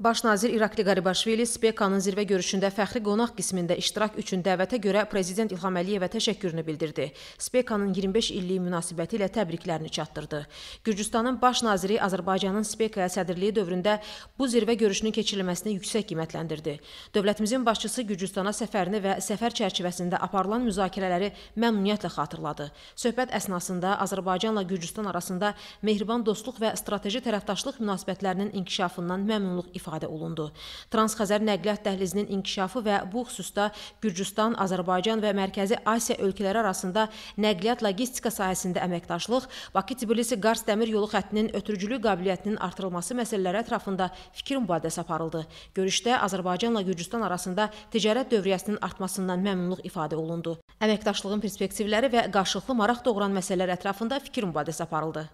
Baş nazir İrakli Qaribaşvili SPK-nın zirvə görüşündə fəxri qonaq qismində iştirak üçün dəvətə görə prezident İlham Əliyevə təşəkkürünü bildirdi. SPK-nın 25 illiyi münasibəti ilə təbriklərini çatdırdı. Gürcüstanın baş naziri Azərbaycanın SPK-ya sədrliyi dövründə bu zirvə görüşünün keçirilməsini yüksək qiymətləndirdi. Dövlətimizin başçısı Gürcüstana səfərini və səfər çərçivəsində aparılan müzakirələri məmnuniyyətlə xatırladı. Söhbət əsnasında Azərbaycanla Gürcüstan arasında mehriban dostluq və strateji tərəfdaşlıq münasibətlərinin inkişafından məmnunluq ifadə istifadə olundu. Transxəzər nəqliyyat dəhlizinin inkişafı və bu xüsusda Gürcüstan, Azərbaycan və Mərkəzi Asiya ölkələri arasında nəqliyyat logistika sahəsində əməkdaşlıq, Bakı-Tbilisi-Qars dəmir yolu xəttinin ötürücülük qabiliyyətinin artırılması məsələləri ətrafında fikir mübadiləsi aparıldı. Görüşdə Azərbaycanla Gürcüstan arasında ticarət dövriyyəsinin artmasından məmnunluq ifadə olundu. Əməkdaşlığın perspektivləri və qarşılıqlı maraq doğuran məsələlər ətrafında fikir mübadiləsi aparıldı.